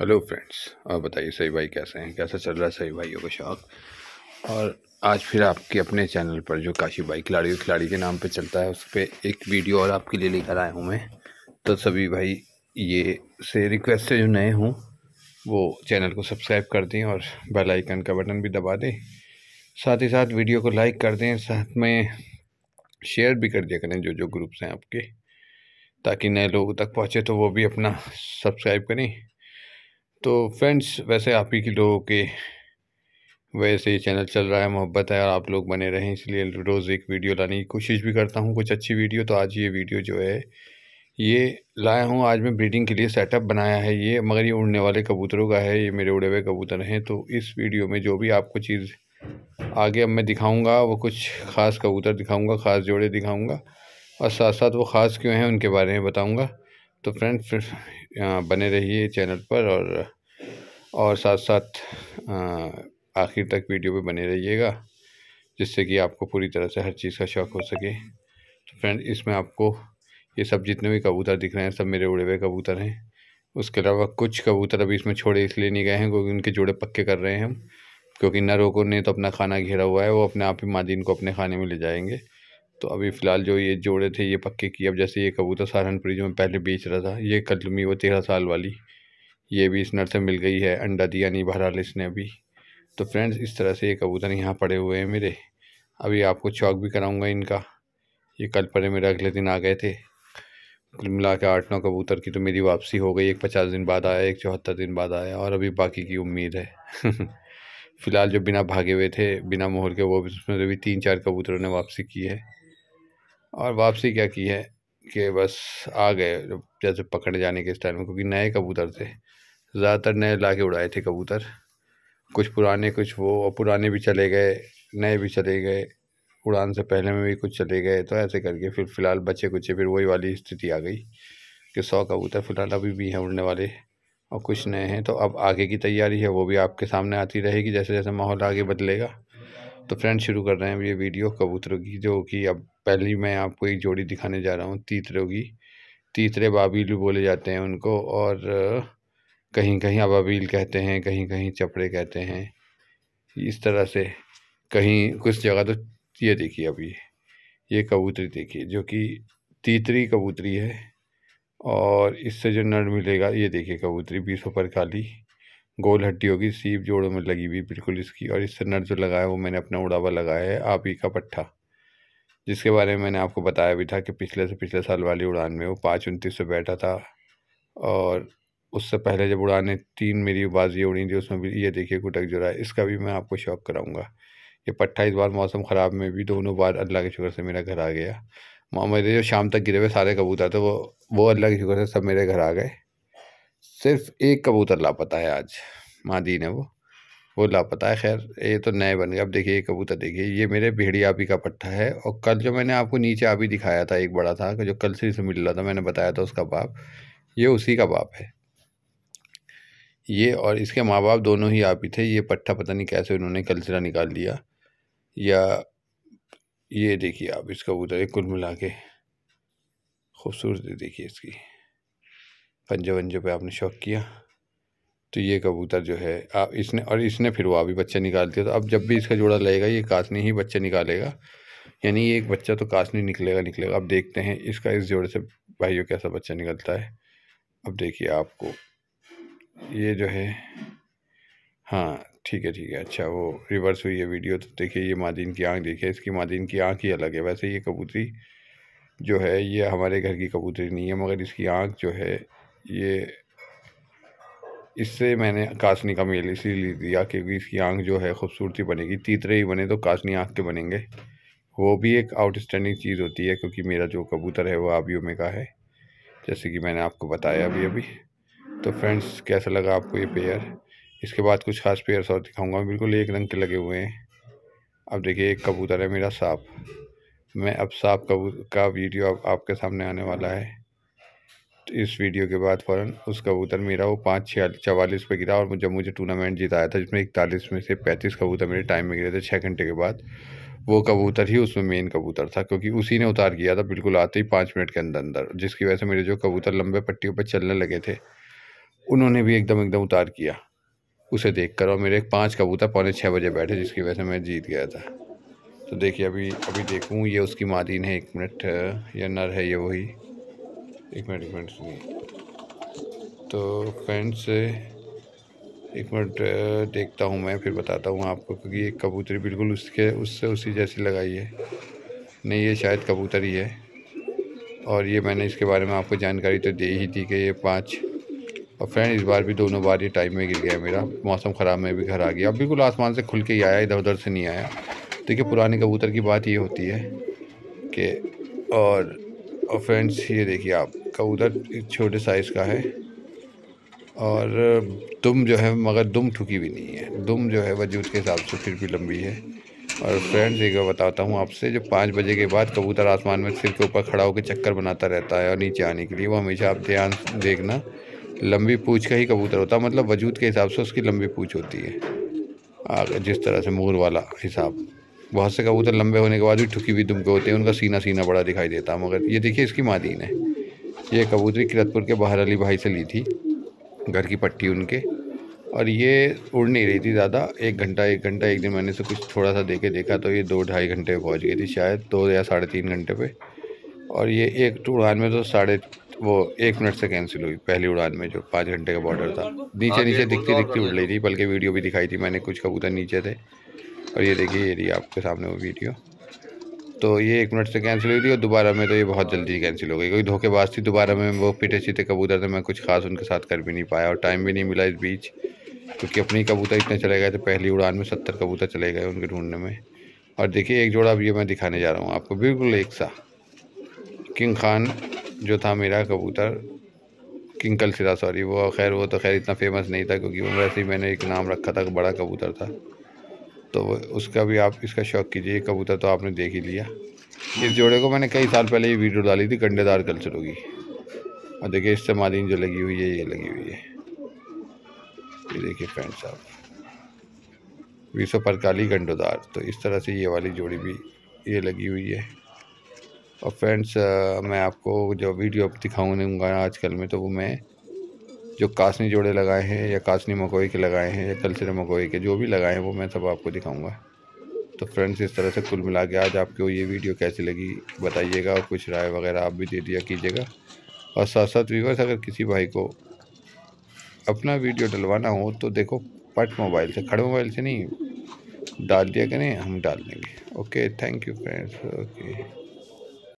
hello friends और बताइए सही भाई कैसे हैं कैसा चल रहा है सही भाइयों का शौक और आज फिर आपके अपने चैनल पर जो काशी भाई खिलाड़ी खिलाड़ी के नाम पे चलता है उस पर एक वीडियो और आपके लिए लेकर आया हूँ मैं तो सभी भाई ये से रिक्वेस्ट है जो नए हों वो चैनल को सब्सक्राइब कर दें और बेलाइकन का बटन भी दबा दें साथ ही साथ वीडियो को लाइक कर दें साथ में शेयर भी कर दिया करें जो जो ग्रुप्स हैं आपके ताकि नए लोगों तक पहुँचे तो वो भी अपना सब्सक्राइब करें तो फ्रेंड्स वैसे आप ही के लोगों के वैसे ही ये चैनल चल रहा है मोहब्बत है और आप लोग बने रहें इसलिए रोज़ एक वीडियो लाने की कोशिश भी करता हूँ कुछ अच्छी वीडियो तो आज ये वीडियो जो है ये लाया हूँ आज मैं ब्रीडिंग के लिए सेटअप बनाया है ये मगर ये उड़ने वाले कबूतरों का है ये मेरे उड़े हुए कबूतर हैं तो इस वीडियो में जो भी आपको चीज़ आगे अब मैं दिखाऊँगा वो कुछ ख़ास कबूतर दिखाऊँगा ख़ास जोड़े दिखाऊँगा और साथ साथ वो ख़ास क्यों हैं उनके बारे में बताऊँगा तो फ्रेंड बने रहिए चैनल पर और और साथ साथ आखिर तक वीडियो पे बने रहिएगा जिससे कि आपको पूरी तरह से हर चीज़ का शौक हो सके तो फ्रेंड इसमें आपको ये सब जितने भी कबूतर दिख रहे हैं सब मेरे उड़े हुए कबूतर हैं उसके अलावा कुछ कबूतर अभी इसमें छोड़े इसलिए नहीं गए हैं क्योंकि उनके जोड़े पक्के कर रहे हैं हम क्योंकि नरों को ने तो अपना खाना घेरा हुआ है वो अपने आप ही मादिन को अपने खाने में ले जाएंगे तो अभी फ़िलहाल जो ये जोड़े थे ये पक्के किए अब जैसे ये कबूतर सहारनपुरी जो मैं पहले बेच रहा था ये कलमी वो तेरह साल वाली ये भी इस नर से मिल गई है अंडा दिया नहीं बहरहाल इसने अभी तो फ्रेंड्स इस तरह से ये कबूतर यहाँ पड़े हुए हैं मेरे अभी आपको चौक भी कराऊँगा इनका ये कल परे मेरे अगले दिन आ गए थे कुल मिला के आठ नौ कबूतर की तो मेरी वापसी हो गई एक पचास दिन बाद आया एक चौहत्तर दिन बाद आया और अभी बाकी की उम्मीद है फ़िलहाल जो बिना भागे हुए थे बिना मोहर के वो उसमें अभी भी तीन चार कबूतरों ने वापसी की है और वापसी क्या की है कि बस आ गए जैसे पकड़े जाने के स्टाइल में क्योंकि नए कबूतर थे ज़्यादातर नए ला के उड़ाए थे कबूतर कुछ पुराने कुछ वो और पुराने भी चले गए नए भी चले गए उड़ान से पहले में भी कुछ चले गए तो ऐसे करके फिर फ़िलहाल बचे कुछ फिर वही वाली स्थिति आ गई कि सौ कबूतर फ़िलहाल अभी भी हैं उड़ने वाले और कुछ नए हैं तो अब आगे की तैयारी है वो भी आपके सामने आती रहेगी जैसे जैसे माहौल आगे बदलेगा तो फ्रेंड शुरू कर रहे हैं ये वीडियो कबूतरों की जो कि अब पहली मैं आपको एक जोड़ी दिखाने जा रहा हूँ तीतरों की तीतरे बाबील बोले जाते हैं उनको और कहीं कहीं अबाबील कहते हैं कहीं कहीं चपड़े कहते हैं इस तरह से कहीं कुछ जगह तो ये देखिए अभी ये ये कबूतरी देखिए जो कि तीतरी कबूतरी है और इससे जो नर मिलेगा ये देखिए कबूतरी बीस ऊपर काली गोल हड्डी होगी सीप जोड़ों में लगी हुई बिल्कुल इसकी और इससे नट जो लगाया वो मैंने अपना उड़ावा लगाया है आप ही का पट्ठा जिसके बारे में मैंने आपको बताया भी था कि पिछले से पिछले साल वाली उड़ान में वो पाँच उनतीस से बैठा था और उससे पहले जब उड़ाने तीन मेरी बाजी उड़ी थी उसमें भी ये देखिए कुटक जुड़ा है इसका भी मैं आपको शौक कराऊँगा ये पट्ठा इस बार मौसम ख़राब में भी दोनों बार अल्लाह के शुक्र से मेरा घर आ गया मेरे जो शाम तक गिरे हुए सारे कबूतर थे वो वो अल्लाह के शुक्र से सब मेरे घर आ गए सिर्फ एक कबूतर लापता है आज मादीन है वो वो लापता है खैर ये तो नए बन गए अब देखिए ये कबूतर देखिए ये मेरे भेड़िया आबी का पट्टा है और कल जो मैंने आपको नीचे आबी दिखाया था एक बड़ा था जो कल से मिल रहा था मैंने बताया था उसका बाप ये उसी का बाप है ये और इसके माँ बाप दोनों ही आप ही थे ये पट्टा पता नहीं कैसे उन्होंने कलसरा निकाल लिया या ये देखिए आप कबूतर एक कुल मिला के खूबसूरती देखिए इसकी पंजे वंजे पे आपने शौक किया तो ये कबूतर जो है आप इसने और इसने फिर वो भी बच्चे निकाल दिया तो अब जब भी इसका जोड़ा लगेगा ये कासनी ही बच्चे निकालेगा यानी ये एक बच्चा तो कासनी निकलेगा निकलेगा अब देखते हैं इसका इस जोड़े से भाइयों कैसा बच्चा निकलता है अब देखिए आपको ये जो है हाँ ठीक है ठीक है अच्छा वो रिवर्स हुई है वीडियो तो देखिए ये मादिन की आँख देखिए इसकी मादिन की आँख ही अलग है वैसे ये कबूतरी जो है ये हमारे घर की कबूतरी नहीं है मगर इसकी आँख जो है ये इससे मैंने कासनी का मेल इसीलिए दिया क्योंकि इसकी आँख जो है खूबसूरती बनेगी तीतरे ही बने तो कासनी आँख के बनेंगे वो भी एक आउटस्टैंडिंग चीज़ होती है क्योंकि मेरा जो कबूतर है वो आबियो में का है जैसे कि मैंने आपको बताया अभी अभी तो फ्रेंड्स कैसा लगा आपको ये पेयर इसके बाद कुछ खास पेयर्स और दिखाऊंगा बिल्कुल एक रंग के लगे हुए हैं अब देखिए एक कबूतर है मेरा सांप मैं अब सांप कबूतर का वीडियो अब आपके सामने आने वाला है इस वीडियो के बाद फ़ौरन उस कबूतर मेरा वो पाँच छियालीस चवालीस पर गिरा और जब मुझे टूर्नामेंट जिताया था जिसमें इकतालीस में से पैंतीस कबूतर मेरे टाइम में गिरे थे छः घंटे के बाद वो कबूतर ही उसमें मेन कबूतर था क्योंकि उसी ने उतार किया था बिल्कुल आते ही पाँच मिनट के अंदर अंदर जिसकी वजह से मेरे जो कबूतर लंबे पट्टियों पर चलने लगे थे उन्होंने भी एकदम एकदम उतार किया उसे देख कर और मेरे पाँच कबूतर पौने छः बजे बैठे जिसकी वजह से मैं जीत गया था तो देखिए अभी अभी देखूँ ये उसकी मादिन है एक मिनट या नर है ये वही एक मिनट एक मिनट सुनिए तो फ्रेंड्स एक मिनट देखता हूँ मैं फिर बताता हूँ आपको क्योंकि ये कबूतरी बिल्कुल उसके उससे उसी जैसी लगाई है नहीं ये शायद कबूतर ही है और ये मैंने इसके बारे में आपको जानकारी तो दे ही थी कि ये पाँच और फ्रेंड इस बार भी दोनों बार ये टाइम में गिर गया मेरा मौसम ख़राब में भी घर आ गया अब बिल्कुल आसमान से खुल के ही आया इधर उधर से नहीं आया देखिए पुराने कबूतर की बात ये होती है कि और और फ्रेंड्स ये देखिए आप कबूतर छोटे साइज़ का है और दुम जो है मगर दुम ठुकी भी नहीं है दुम जो है वजूद के हिसाब से फिर भी लंबी है और फ्रेंड्स एक बताता हूँ आपसे जो पाँच बजे के बाद कबूतर आसमान में सिर के ऊपर खड़ा होकर चक्कर बनाता रहता है और नीचे आने के लिए वो हमेशा आप ध्यान देखना लंबी पूछ का ही कबूतर होता है मतलब वजूद के हिसाब से उसकी लंबी पूछ होती है जिस तरह से मोर वाला हिसाब बहुत से कबूतर लंबे होने के बाद भी ठुकी हुई दुमके होते हैं उनका सीना सीना बड़ा दिखाई देता है मगर ये देखिए इसकी मादीन है ये कबूतरी किरतपुर के बाहर अली भाई से ली थी घर की पट्टी उनके और ये उड़ नहीं रही थी ज़्यादा एक घंटा एक घंटा एक दिन मैंने से कुछ थोड़ा सा देखे देखा तो ये दो ढाई घंटे पहुँच गई थी शायद दो या साढ़े तीन घंटे पे और ये एक उड़ान में तो साढ़े वो एक मिनट से कैंसिल हुई पहली उड़ान में जो पाँच घंटे का बॉर्डर था नीचे नीचे दिखती दिखती उड़ रही थी बल्कि वीडियो भी दिखाई थी मैंने कुछ कबूतर नीचे थे और ये देखिए ये रही आपके सामने वो वीडियो तो ये एक मिनट से कैंसिल हुई थी और दोबारा में तो ये बहुत जल्दी कैंसिल हो गई क्योंकि धोखेबाज थी दोबारा में वो पीटे सीते कबूतर थे मैं कुछ खास उनके साथ कर भी नहीं पाया और टाइम भी नहीं मिला इस बीच क्योंकि अपने कबूतर इतने चले गए थे पहली उड़ान में सत्तर कबूतर चले गए उनके ढूंढने में और देखिए एक जोड़ा अब ये मैं दिखाने जा रहा हूँ आपको बिल्कुल एक सा किंग खान जो था मेरा कबूतर किंग कल सॉरी वो खैर वो तो खैर इतना फेमस नहीं था क्योंकि वैसे ही मैंने एक नाम रखा था बड़ा कबूतर था तो उसका भी आप इसका शौक कीजिए कबूतर तो आपने देख ही लिया इस जोड़े को मैंने कई साल पहले ये वीडियो डाली थी कंडेदार कल्चर होगी और देखिए इससे मालीन जो लगी हुई है ये लगी हुई है ये देखिए फ्रेंड्स आप बीस सौ परकाली गंडोदार तो इस तरह से ये वाली जोड़ी भी ये लगी हुई है और फ्रेंड्स मैं आपको जो वीडियो दिखाऊंगा आजकल में तो वो मैं जो कासनी जोड़े लगाए हैं या कासनी मकोई के लगाए हैं या कलसरे मकोई के जो भी लगाए हैं वो मैं सब आपको दिखाऊंगा तो फ्रेंड्स इस तरह से कुल मिला के आज आपको ये वीडियो कैसी लगी बताइएगा और कुछ राय वगैरह आप भी दे दिया कीजिएगा और साथ साथ व्यूवर्स अगर किसी भाई को अपना वीडियो डलवाना हो तो देखो पट मोबाइल से खड़े मोबाइल से नहीं डाल दिया करें हम डाल देंगे okay thank you friends okay